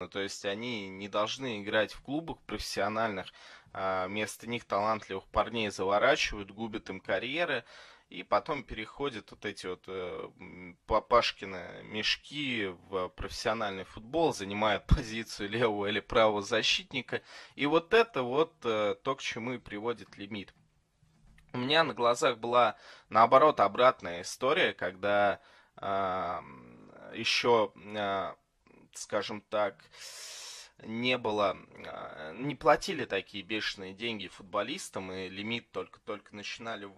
Ну, то есть они не должны играть в клубах профессиональных. А, вместо них талантливых парней заворачивают, губят им карьеры. И потом переходят вот эти вот э, папашкины мешки в профессиональный футбол, занимают позицию левого или правого защитника. И вот это вот э, то, к чему и приводит лимит. У меня на глазах была, наоборот, обратная история, когда э, еще э, скажем так, не было, а, не платили такие бешеные деньги футболистам, и лимит только-только начинали